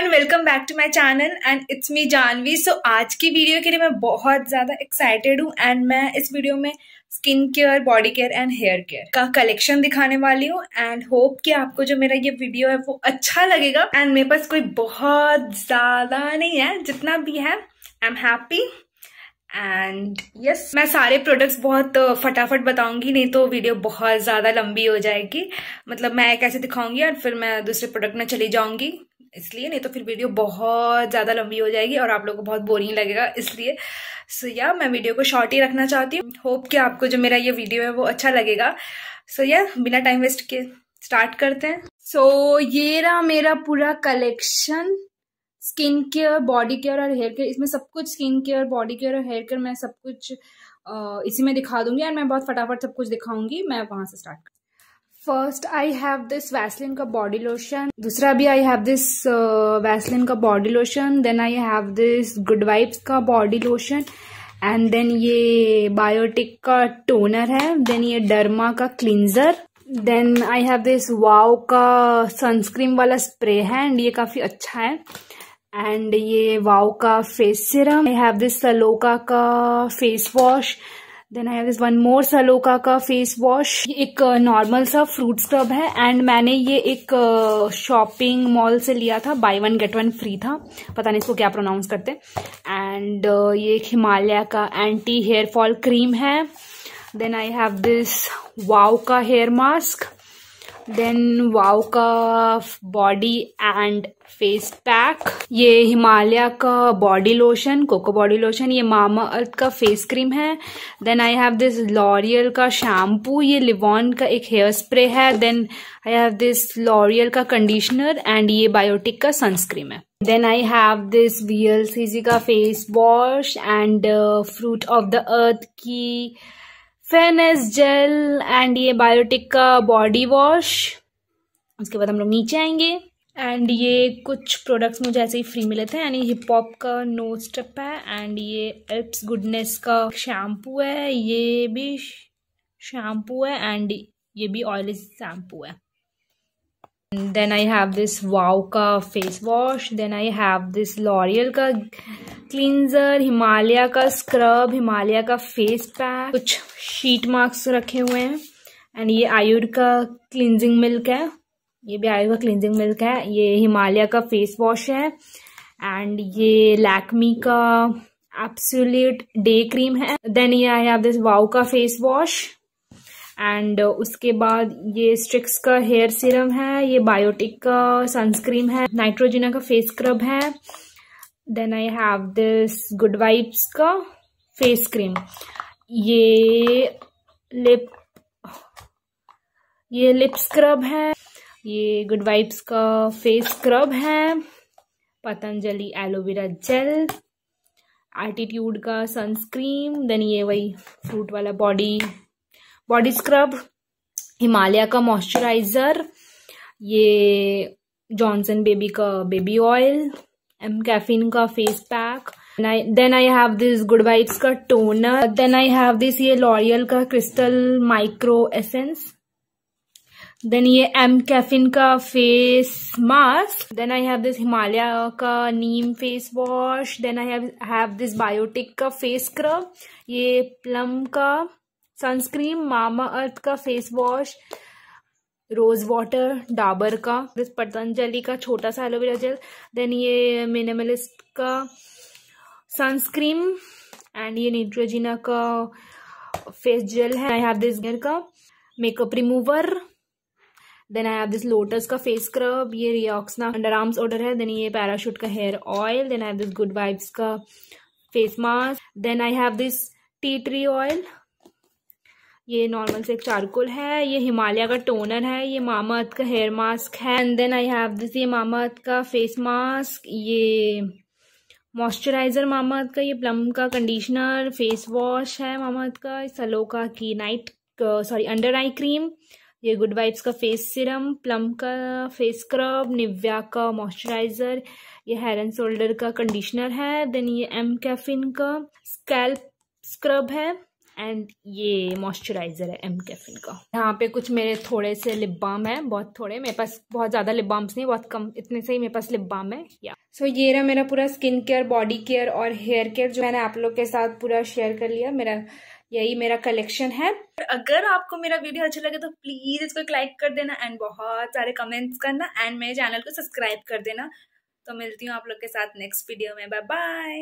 everyone welcome back to my channel and it's me Janvi so आज की video के लिए मैं बहुत ज़्यादा एक्साइटेड हूँ एंड मैं इस वीडियो में skin care body care and hair care का कलेक्शन दिखाने वाली हूँ एंड होप कि आपको जो मेरा ये वीडियो है वो अच्छा लगेगा एंड मेरे पास कोई बहुत ज़्यादा नहीं है जितना भी है I am happy and yes yes, मैं सारे प्रोडक्ट्स बहुत फटाफट बताऊंगी नहीं तो वीडियो बहुत ज़्यादा लंबी हो जाएगी मतलब मैं कैसे दिखाऊंगी और फिर मैं दूसरे प्रोडक्ट में चली जाऊंगी इसलिए नहीं तो फिर वीडियो बहुत ज़्यादा लंबी हो जाएगी और आप लोगों को बहुत बोरिंग लगेगा इसलिए सो so, या yeah, मैं वीडियो को शॉर्ट ही रखना चाहती हूँ होप कि आपको जो मेरा ये वीडियो है वो अच्छा लगेगा सो so, या yeah, बिना टाइम वेस्ट के स्टार्ट करते हैं सो so, ये रहा मेरा पूरा collection skin care body care और हेयर केयर इसमें सब कुछ स्किन केयर बॉडी केयर और हेयर केयर मैं सब कुछ इसी में दिखा दूंगी और मैं बहुत फटाफट सब कुछ दिखाऊंगी मैं वहाँ से start first I have this Vaseline का बॉडी लोशन दूसरा भी आई हैव दिस वैसलिन का body lotion then I have this Good Vibes का बॉडी लोशन एंड देन ये बायोटिक का टोनर है देन ये डर्मा का cleanser then I have this Wow का सनस्क्रीन वाला स्प्रे है एंड ये काफी अच्छा है एंड ये वाओ का face serum I have this Saloka का face wash then I have one more Saloka का फेस वॉश एक नॉर्मल सा फ्रूट स्क्रब है एंड मैंने ये एक शॉपिंग मॉल से लिया था buy one get one free था पता नहीं इसको क्या प्रोनाउंस करते एंड ये एक हिमालय का एंटी हेयर फॉल क्रीम है then I have this Wow का हेयर मास्क देन वाव का बॉडी एंड फेस पैक ये हिमालय का body lotion cocoa body lotion ये मामा अर्थ का फेस क्रीम है then I have this L'Oreal का शैम्पू ये लिवॉन का एक हेयर स्प्रे है then I have this L'Oreal का कंडीशनर एंड ये बायोटिक का सनस्क्रीम है देन आई हैव दिस वी का face wash and fruit of the earth की फेनेस जेल एंड ये बायोटिक का बॉडी वॉश उसके बाद हम लोग नीचे आएंगे एंड ये कुछ प्रोडक्ट्स मुझे ऐसे ही फ्री मिले थे यानी हिप हॉप का नो स्टेप है एंड ये एल्प्स गुडनेस का शैम्पू है ये भी शैम्पू है एंड ये भी ऑयली शैम्पू है then I have this Wow का face wash then I have this L'Oreal का क्लिनजर हिमालय का स्क्रब हिमालय का फेस पैक कुछ शीट मार्क्स रखे हुए हैं एंड ये आयुर् का क्लिनजिंग मिल्क है ये भी आयुर का क्लिनजिंग मिल्क है ये हिमालय का फेस वॉश है एंड ये लैक्मी का एप्सुलट डे क्रीम है देन ये आई हैव दिस वाव का फेस वॉश एंड uh, उसके बाद ये स्ट्रिक्स का हेयर सीरम है ये बायोटिक का सनस्क्रीन है नाइट्रोजिना का फेस स्क्रब है then I have this Good Vibes का फेस क्रीम ये लिप ये लिप स्क्रब है ये गुड वाइब्स का फेस स्क्रब है पतंजलि एलोवेरा जेल एटीट्यूड का सनस्क्रीम देन ये वही फ्रूट वाला बॉडी बॉडी स्क्रब हिमालय का मॉइस्चराइज़र ये जॉनसन बेबी का बेबी ऑयल एम कैफिन का face pack then I have this Good Vibes का toner then I have this ये लॉरियल का क्रिस्टल माइक्रो एसेंस देन ये एम कैफिन का face mask then I have this Himalaya का neem face wash then I have this Biotique का face scrub ये Plum का sunscreen Mamaearth का face wash rose water Dabur का दिस पतंजलि का छोटा सा एलोवेरा जेल देन ये मिनिमलिस्ट का सनस्क्रीन एंड ये न्यूट्रोजिना का फेस जेल है आई हैव दिस घर का makeup remover then I have this Lotus का फेस स्क्रब ये रियॉक्सना अंडर आर्म्स ऑर्डर है देन ये पैराशूट का hair oil then I have this Good Vibes का face mask then I have this tea tree oil ये normal से एक charcoal है ये हिमालय का टोनर है ये मामाअर्थ का हेयर मास्क है and then I have this ये मामाअर्थ का फेस मास्क ये मॉइस्चराइज़र मामाअर्थ का ये प्लम का कंडीशनर फेस वॉश है मामाअर्थ का सलोका की night sorry under eye cream ये गुड वाइब्स का फेस सिरम प्लम का फेस स्क्रब निव्या का मॉइस्चराइज़र ये हेयर एंड शोल्डर का कंडीशनर है देन ये एम कैफिन का स्कैल्प स्क्रब है एंड ये मॉइस्चराइज़र है एम कैफिन का यहाँ पे कुछ मेरे थोड़े से लिप बाम है बहुत थोड़े मेरे पास बहुत ज़्यादा लिप बाम्स नहीं बहुत कम इतने से ही मेरे पास लिप बाम है या सो so, ये रहा मेरा पूरा स्किन केयर बॉडी केयर और हेयर केयर जो मैंने आप लोग के साथ पूरा शेयर कर लिया मेरा यही मेरा कलेक्शन है अगर आपको मेरा वीडियो अच्छा लगे तो प्लीज़ इसको लाइक कर देना एंड बहुत सारे कमेंट्स करना एंड मेरे चैनल को सब्सक्राइब कर देना तो मिलती हूँ आप लोग के साथ नेक्स्ट वीडियो में बाय बाय